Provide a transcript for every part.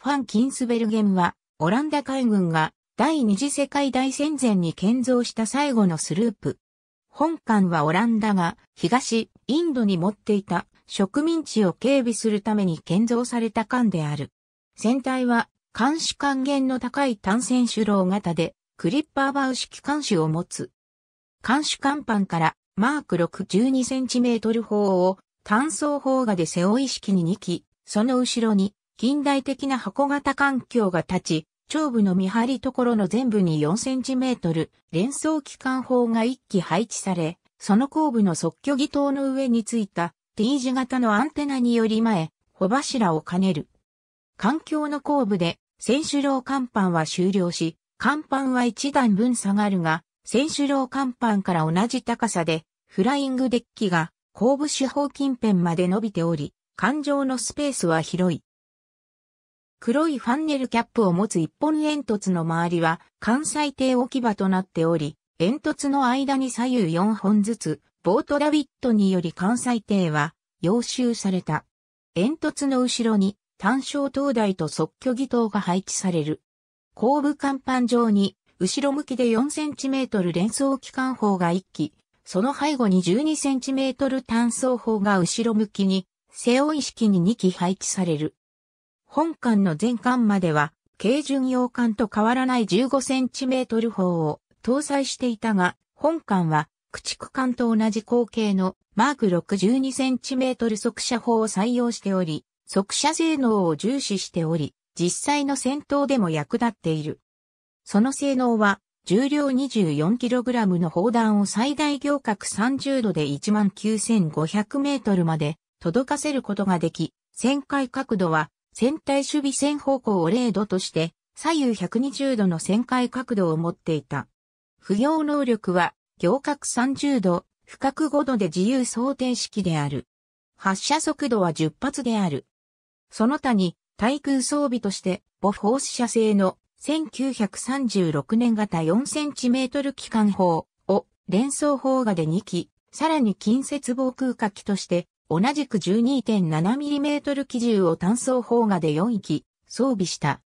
ファン・キンスベルゲンは、オランダ海軍が第二次世界大戦前に建造した最後のスループ。本館はオランダが東インドに持っていた植民地を警備するために建造された艦である。船体は監視還元の高い単線主楼型でクリッパーバウ式艦首を持つ。艦首艦板からマーク6 12センチメートル砲を単装砲画で背負い式に2機、その後ろに近代的な箱型環境が立ち、長部の見張りところの全部に4センチメートル連装機関砲が1機配置され、その後部の即居儀塔の上についた T 字型のアンテナにより前、帆柱を兼ねる。環境の後部で、選手楼甲板は終了し、甲板は一段分下がるが、選手楼甲板から同じ高さで、フライングデッキが後部手法近辺まで伸びており、環状のスペースは広い。黒いファンネルキャップを持つ一本煙突の周りは関西艇置き場となっており、煙突の間に左右4本ずつ、ボートダビットにより関西艇は要収された。煙突の後ろに単焦灯台と即居儀灯が配置される。後部甲板上に後ろ向きで4センチメートル連装機関砲が1機、その背後に12センチメートル単装砲が後ろ向きに、背負い式に2機配置される。本館の前館までは、軽巡洋艦と変わらない15センチメートル砲を搭載していたが、本艦は駆逐艦と同じ口径のマーク62センチメートル速射砲を採用しており、速射性能を重視しており、実際の戦闘でも役立っている。その性能は、重量 24kg の砲弾を最大行角30度で 19,500m まで届かせることができ、旋回角度は船体守備線方向を0度として、左右120度の旋回角度を持っていた。不要能力は、行角30度、深角5度で自由想定式である。発射速度は10発である。その他に、対空装備として、ース射製の1936年型 4cm 機関砲を連装砲画で2機、さらに近接防空火器として同じく 12.7mm 機銃を単装砲画で4機装備した。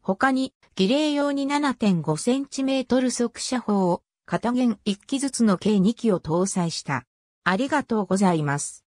他に、儀礼用に 7.5cm 速射砲を、片弦1機ずつの計2機を搭載した。ありがとうございます。